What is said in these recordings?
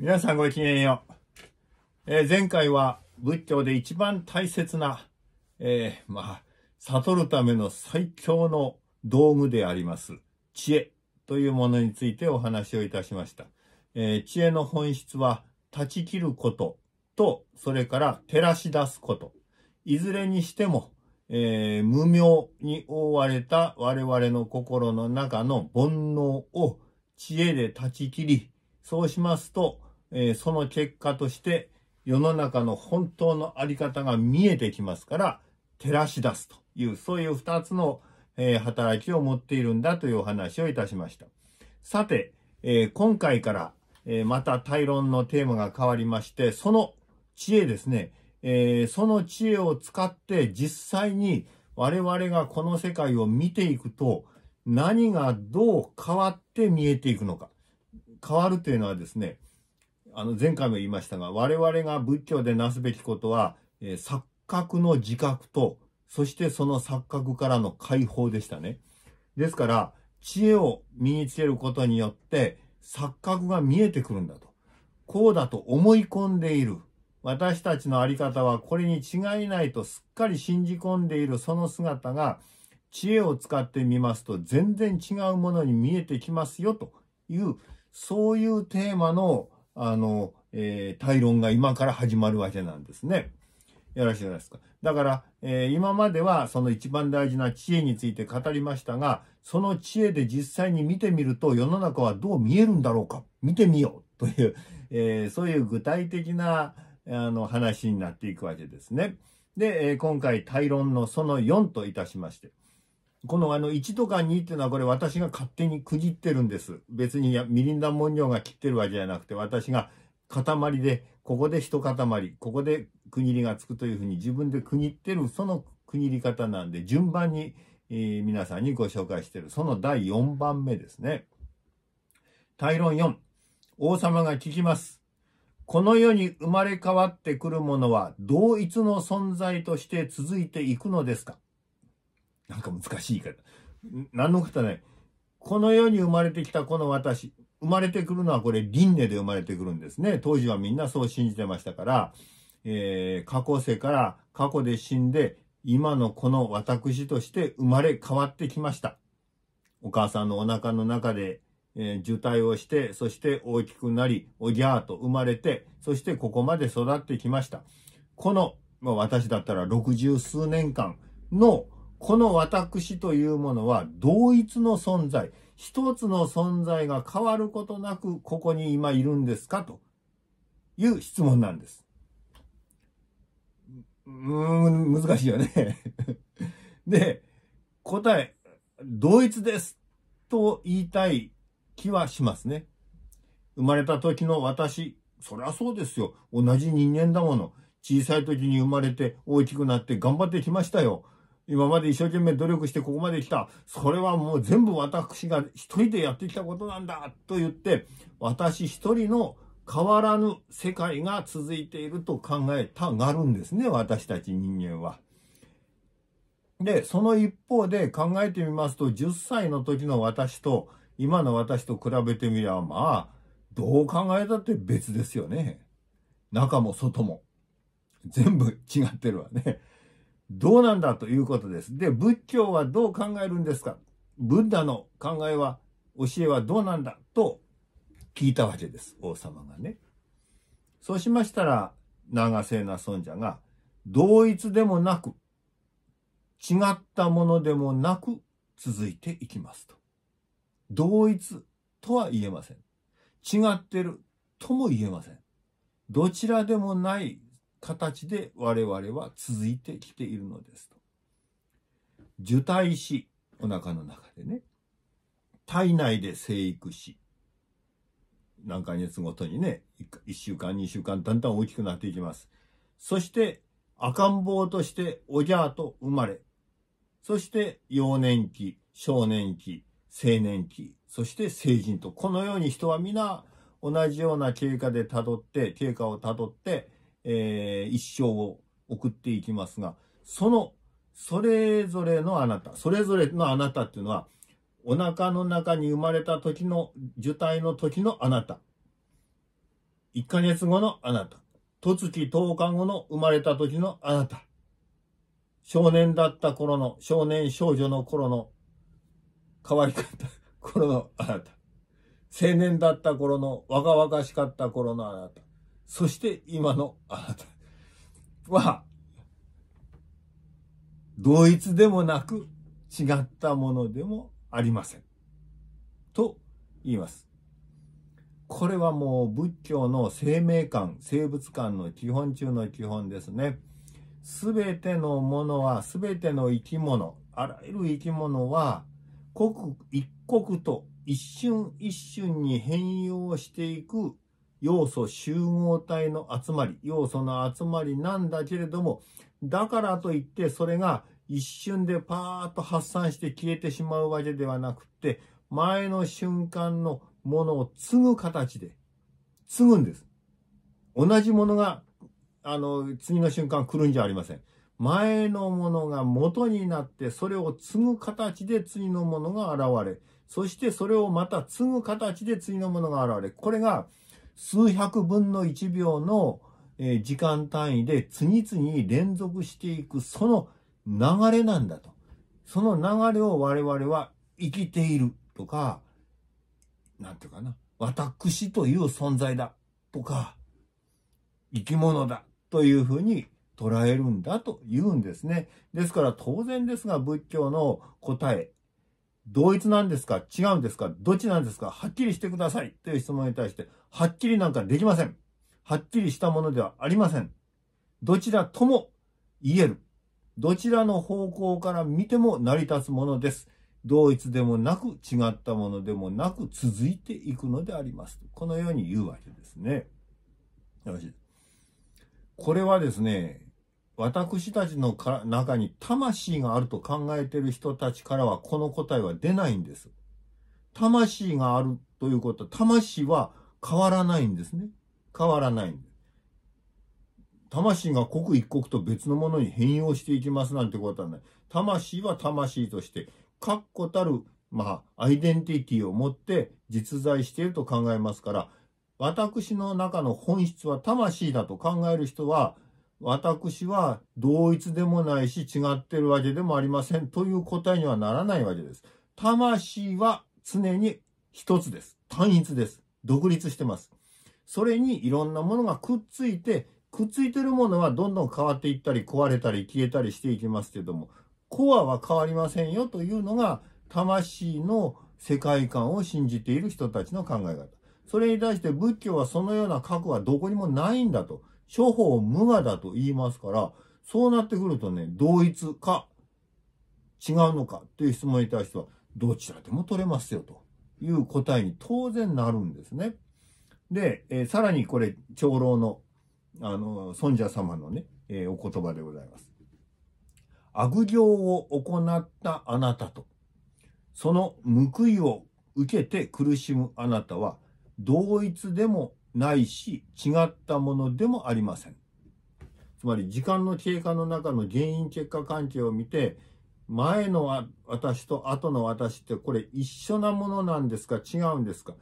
皆さんごきげんよう。えー、前回は仏教で一番大切な、えー、まあ、悟るための最強の道具であります、知恵というものについてお話をいたしました。えー、知恵の本質は、断ち切ることと、それから照らし出すこと。いずれにしても、え無明に覆われた我々の心の中の煩悩を知恵で断ち切り、そうしますと、えー、その結果として世の中の本当のあり方が見えてきますから、照らし出すという、そういう二つの、えー、働きを持っているんだというお話をいたしました。さて、えー、今回から、えー、また対論のテーマが変わりまして、その知恵ですね、えー、その知恵を使って実際に我々がこの世界を見ていくと、何がどう変わって見えていくのか。変わるというのはですね、あの、前回も言いましたが、我々が仏教でなすべきことは、えー、錯覚の自覚と、そしてその錯覚からの解放でしたね。ですから、知恵を身につけることによって、錯覚が見えてくるんだと。こうだと思い込んでいる。私たちのあり方はこれに違いないとすっかり信じ込んでいるその姿が、知恵を使ってみますと全然違うものに見えてきますよという、そういうテーマのあの、えー、対論が今から始まるわけなんですね。よろしいですか。だから、えー、今まではその一番大事な知恵について語りましたが、その知恵で実際に見てみると世の中はどう見えるんだろうか、見てみようという、えー、そういう具体的なあの話になっていくわけですね。で、え今回、対論のその4といたしまして、このあの1とか2っていうのはこれ私が勝手に区切ってるんです。別にミリンダ・モンニョが切ってるわけじゃなくて私が塊でここで一塊ここで区切りがつくというふうに自分で区切ってるその区切り方なんで順番に、えー、皆さんにご紹介してるその第4番目ですね。対論4王様が聞きます。この世に生まれ変わってくるものは同一の存在として続いていくのですかなんか難しいから。何のことない。この世に生まれてきたこの私、生まれてくるのはこれ輪廻で生まれてくるんですね。当時はみんなそう信じてましたから、えー、過去世から過去で死んで、今のこの私として生まれ変わってきました。お母さんのお腹の中で、えー、受胎をして、そして大きくなり、おぎゃーと生まれて、そしてここまで育ってきました。この、まあ、私だったら六十数年間の、この私というものは同一の存在、一つの存在が変わることなくここに今いるんですかという質問なんです。うーん、難しいよね で、答え、同一ですと言いたい気はしますね。生まれた時の私、そりゃそうですよ。同じ人間だもの。小さい時に生まれて大きくなって頑張ってきましたよ。今まで一生懸命努力してここまで来た。それはもう全部私が一人でやってきたことなんだと言って、私一人の変わらぬ世界が続いていると考えたがるんですね、私たち人間は。で、その一方で考えてみますと、10歳の時の私と、今の私と比べてみれば、まあ、どう考えたって別ですよね。中も外も。全部違ってるわね。どうなんだということです。で、仏教はどう考えるんですかブッダの考えは、教えはどうなんだと聞いたわけです。王様がね。そうしましたら、長瀬な尊者が、同一でもなく、違ったものでもなく続いていきますと。同一とは言えません。違ってるとも言えません。どちらでもない形で我々は続いてきているのですと。受胎し、お腹の中でね。体内で生育し、何ヶ月ごとにね、1週間、2週間、だんだん大きくなっていきます。そして、赤ん坊としておじゃーと生まれ、そして幼年期、少年期、青年期、そして成人と、このように人は皆同じような経過で辿って、経過を辿って、えー、一生を送っていきますが、その、それぞれのあなた、それぞれのあなたっていうのは、お腹の中に生まれた時の、受胎の時のあなた。1ヶ月後のあなた。つ月10日後の生まれた時のあなた。少年だった頃の、少年少女の頃の、可愛かった頃のあなた。青年だった頃の、若々しかった頃のあなた。そして今のあなたは、同一でもなく違ったものでもありません。と言います。これはもう仏教の生命観、生物観の基本中の基本ですね。すべてのものは、すべての生き物、あらゆる生き物は、刻一刻と一瞬一瞬に変容していく要素集合体の集まり、要素の集まりなんだけれども、だからといってそれが一瞬でパーッと発散して消えてしまうわけではなくって、前の瞬間のものを継ぐ形で、継ぐんです。同じものが、あの、次の瞬間来るんじゃありません。前のものが元になって、それを継ぐ形で次のものが現れ、そしてそれをまた継ぐ形で次のものが現れ、これが、数百分の1秒の時間単位で次々連続していくその流れなんだと。その流れを我々は生きているとか、なんていうかな。私という存在だとか、生き物だというふうに捉えるんだと言うんですね。ですから当然ですが仏教の答え、同一なんですか違うんですかどっちなんですかはっきりしてくださいという質問に対して、はっきりなんかできません。はっきりしたものではありません。どちらとも言える。どちらの方向から見ても成り立つものです。同一でもなく違ったものでもなく続いていくのであります。このように言うわけですね。よろしい。これはですね、私たちの中に魂があると考えている人たちからはこの答えは出ないんです。魂があるということ魂は変わらないんですね。変わらないんです。魂が刻一刻と別のものに変容していきますなんてことはない。魂は魂として、確固たる、まあ、アイデンティティを持って実在していると考えますから、私の中の本質は魂だと考える人は、私は同一でもないし違ってるわけでもありませんという答えにはならないわけです。魂は常に一つです。単一です。独立してます。それにいろんなものがくっついて、くっついてるものはどんどん変わっていったり、壊れたり、消えたりしていきますけども、コアは変わりませんよというのが、魂の世界観を信じている人たちの考え方。それに対して仏教はそのような核はどこにもないんだと。処方無我だと言いますから、そうなってくるとね、同一か違うのかという質問に対しては、どちらでも取れますよと。いう答えに当然なるんですね。で、えー、さらにこれ、長老の、あの、尊者様のね、えー、お言葉でございます。悪行を行ったあなたと、その報いを受けて苦しむあなたは、同一でもないし、違ったものでもありません。つまり、時間の経過の中の原因結果関係を見て、前の私と後の私ってこれ一緒なものなんですか違うんですか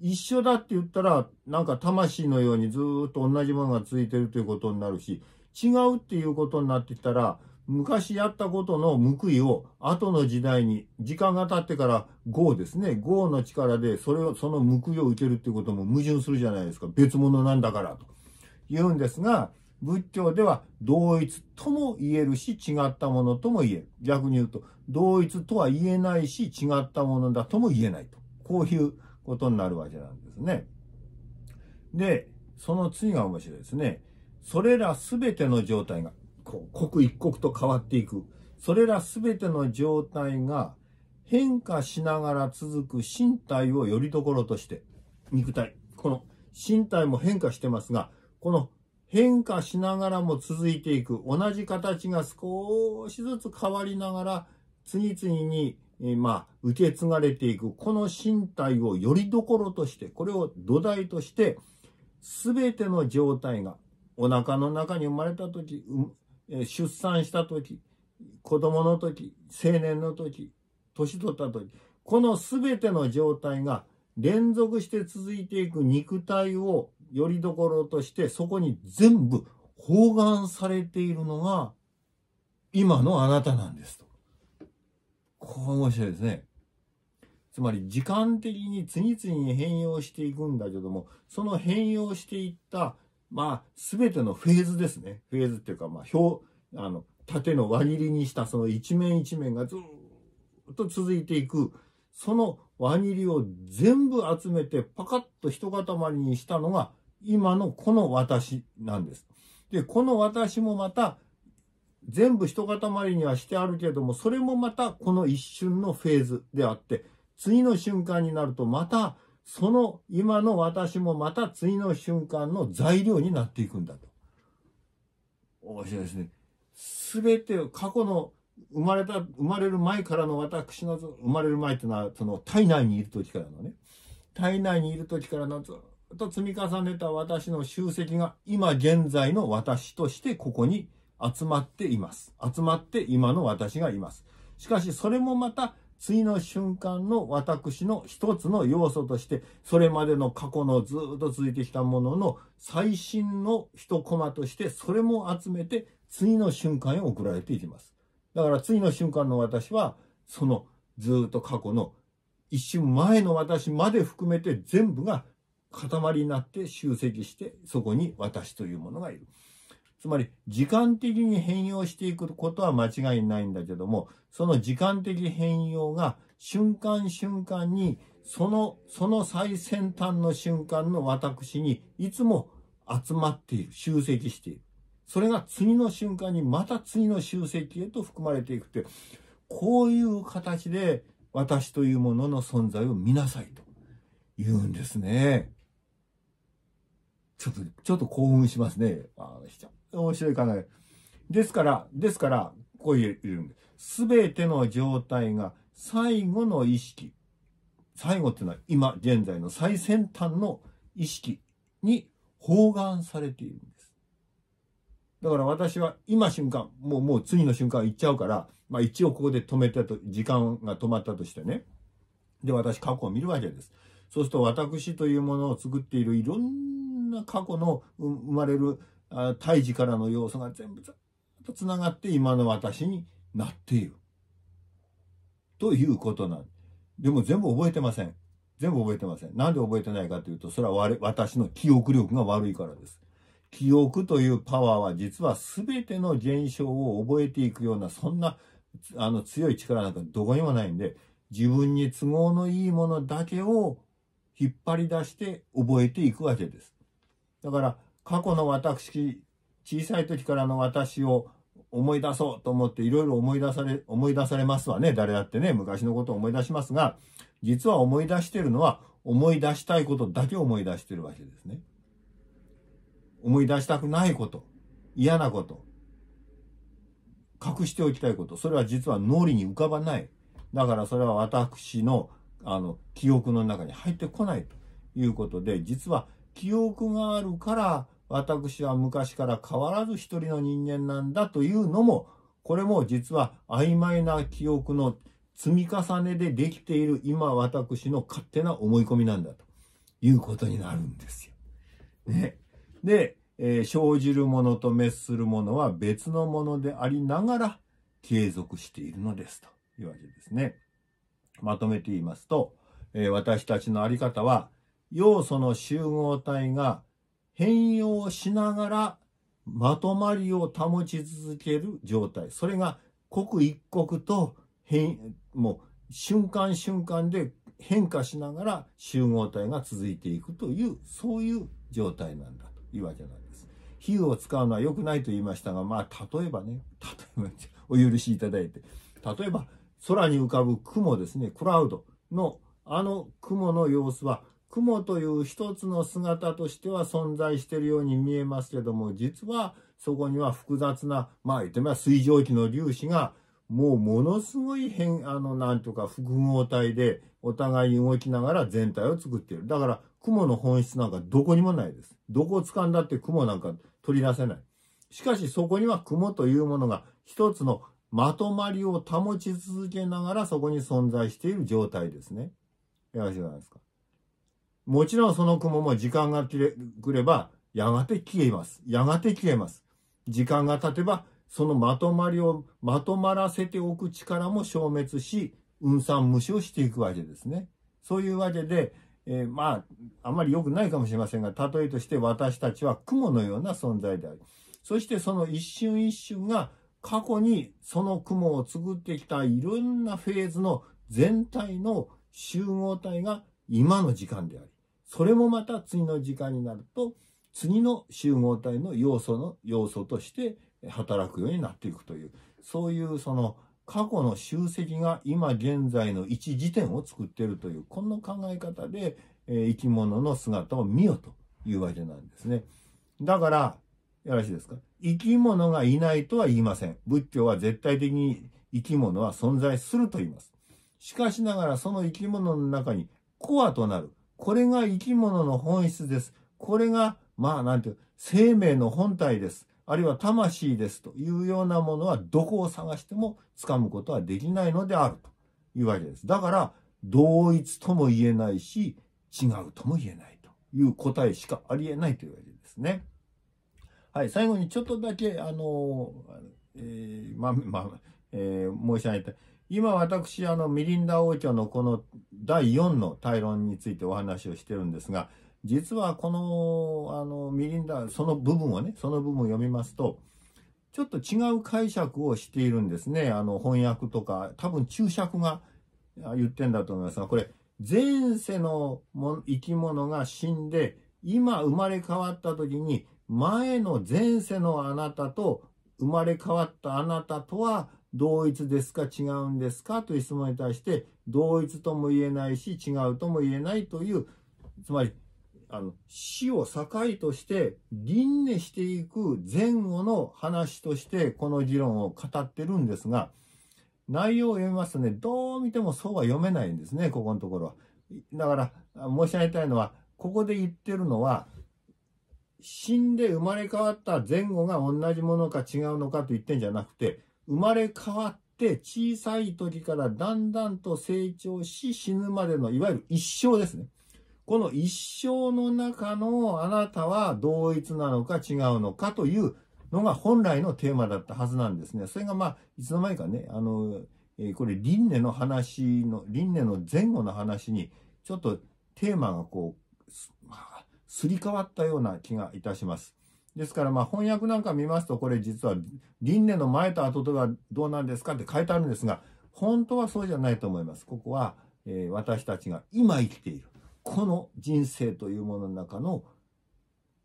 一緒だって言ったら、なんか魂のようにずっと同じものがついてるということになるし、違うっていうことになってきたら、昔やったことの報いを後の時代に、時間が経ってから業ですね。業の力でそれを、その報いを受けるっていうことも矛盾するじゃないですか。別物なんだからと。言うんですが、仏教では同一とも言えるし違ったものとも言える。逆に言うと同一とは言えないし違ったものだとも言えないと。こういうことになるわけなんですね。で、その次が面白いですね。それらすべての状態が、こう刻一刻と変わっていく。それらすべての状態が変化しながら続く身体をよりどころとして、肉体。この身体も変化してますが、この変化しながらも続いていく。同じ形が少しずつ変わりながら、次々に、えまあ、受け継がれていく。この身体をよりどころとして、これを土台として、すべての状態が、お腹の中に生まれた時、出産した時、子供の時、青年の時、年取った時、このすべての状態が連続して続いていく肉体をよりどころとしてそこに全部包含されているのが今のあなたなんですと。ここ面白いですね。つまり時間的に次々に変容していくんだけども、その変容していった、まあ、すべてのフェーズですね。フェーズっていうか、まあ、表、あの、縦の輪切りにしたその一面一面がずっと続いていく、その輪切りを全部集めてパカッと一塊にしたのが今のこの私なんです。で、この私もまた、全部一塊にはしてあるけれども、それもまたこの一瞬のフェーズであって、次の瞬間になるとまた、その今の私もまた次の瞬間の材料になっていくんだと。面白いですね。すべて過去の生まれた、生まれる前からの私の、生まれる前っていうのは、その体内にいる時からのね、体内にいる時からのずっと積み重ねた私の集積が今現在の私としてここに集まっています。集まって今の私がいます。しかしそれもまた次の瞬間の私の一つの要素として、それまでの過去のずっと続いてきたものの最新の一コマとして、それも集めて次の瞬間へ送られていきます。だから次の瞬間の私は、そのずっと過去の一瞬前の私まで含めて全部が塊になって集積してそこに私というものがいる。つまり時間的に変容していくことは間違いないんだけどもその時間的変容が瞬間瞬間にそのその最先端の瞬間の私にいつも集まっている集積しているそれが次の瞬間にまた次の集積へと含まれていくというこういう形で私というものの存在を見なさいと言うんですね。ちょっと、ちょっと興奮しますね。あの、非常に面白い考え。ですから、ですから、こう言えるんです。すべての状態が最後の意識。最後っていうのは今現在の最先端の意識に包含されているんです。だから私は今瞬間、もうもう次の瞬間行っちゃうから、まあ一応ここで止めたと、時間が止まったとしてね。で、私過去を見るわけです。そうすると私というものを作っているいろんな過去の生まれる胎児からの要素が全部ずっとつながって今の私になっている。ということなんでも全部覚えてません。全部覚えてません。なんで覚えてないかというと、それは私の記憶力が悪いからです。記憶というパワーは実は全ての現象を覚えていくような、そんなあの強い力なんかどこにもないんで、自分に都合のいいものだけを引っ張り出して覚えていくわけです。だから過去の私、小さい時からの私を思い出そうと思っていろいろ思い出され、思い出されますわね。誰だってね、昔のことを思い出しますが、実は思い出してるのは思い出したいことだけ思い出してるわけですね。思い出したくないこと、嫌なこと、隠しておきたいこと、それは実は脳裏に浮かばない。だからそれは私の、あの、記憶の中に入ってこないということで、実は記憶があるから、私は昔から変わらず一人の人間なんだというのも、これも実は曖昧な記憶の積み重ねでできている今私の勝手な思い込みなんだということになるんですよ。ね。で、えー、生じるものと滅するものは別のものでありながら継続しているのですというわけですね。まとめて言いますと、えー、私たちのあり方は要素の集合体が変容しながらまとまりを保ち続ける状態。それが刻一刻と変、もう瞬間瞬間で変化しながら集合体が続いていくという、そういう状態なんだというわけなんです。比喩を使うのは良くないと言いましたが、まあ、例えばね、例えば、お許しいただいて、例えば、空に浮かぶ雲ですね、クラウドの、あの雲の様子は、雲という一つの姿としては存在しているように見えますけども、実はそこには複雑な、まあ言ってみれば水蒸気の粒子がもうものすごい変、あの、なんとか複合体でお互いに動きながら全体を作っている。だから雲の本質なんかどこにもないです。どこを掴んだって雲なんか取り出せない。しかしそこには雲というものが一つのまとまりを保ち続けながらそこに存在している状態ですね。よろしいじゃないですか。もちろんその雲も時間が来れば、やがて消えます。やがて消えます。時間が経てば、そのまとまりを、まとまらせておく力も消滅し、運算無視をしていくわけですね。そういうわけで、えー、まあ、あまり良くないかもしれませんが、例えとして私たちは雲のような存在である。そしてその一瞬一瞬が過去にその雲を作ってきたいろんなフェーズの全体の集合体が今の時間である。それもまた次の時間になると次の集合体の要素の要素として働くようになっていくというそういうその過去の集積が今現在の一時点を作っているというこの考え方で、え生き物の姿を見よというわけなんですね。だからよろしいですか生き物がいないとは言いません。仏教は絶対的に生き物は存在すると言います。しかしながらその生き物の中にコアとなるこれが生き物の本質です。これが、まあ、なんていう、生命の本体です。あるいは魂ですというようなものは、どこを探しても掴むことはできないのであるというわけです。だから、同一とも言えないし、違うとも言えないという答えしかありえないというわけですね。はい、最後にちょっとだけ、あの、えー、ままえー、申し上げた。今私、あの、ミリンダ王朝のこの第4の大論についてお話をしてるんですが、実はこの、あの、ミリンダ、その部分をね、その部分を読みますと、ちょっと違う解釈をしているんですね。あの、翻訳とか、多分注釈が言ってんだと思いますが、これ、前世の生き物が死んで、今生まれ変わった時に、前の前世のあなたと生まれ変わったあなたとは同一ですか違うんですかという質問に対して、同一とも言えないし、違うとも言えないという、つまり、あの、死を境として輪廻していく前後の話として、この議論を語ってるんですが、内容を読みますとね、どう見てもそうは読めないんですね、ここのところは。だから、申し上げたいのは、ここで言ってるのは、死んで生まれ変わった前後が同じものか違うのかと言ってんじゃなくて、生まれ変わって小さい時からだんだんと成長し死ぬまでのいわゆる一生ですね。この一生の中のあなたは同一なのか違うのかというのが本来のテーマだったはずなんですね。それがまあ、いつの間にかね、あの、えー、これ、輪廻の話の、輪廻の前後の話に、ちょっとテーマがこう、す、まあ、すり替わったような気がいたします。ですからまあ翻訳なんか見ますとこれ実は輪廻の前と後とがどうなんですかって書いてあるんですが本当はそうじゃないと思います。ここは、えー、私たちが今生きているこの人生というものの中の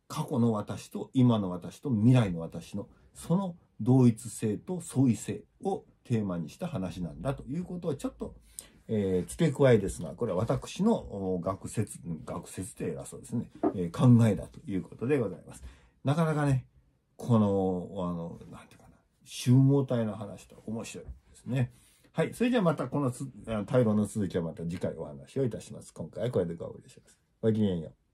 過去の私と今の私と未来の私のその同一性と相違性をテーマにした話なんだということをちょっと、えー、付け加えですがこれは私の学説学説でい偉そうですね、えー、考えだということでございます。なかなかね、この、あの、なんていうかな、集合体の話と面白いですね。はい。それじゃあまたこの対話の続きはまた次回お話をいたします。今回はこれで終わりにします。ごきげんよう。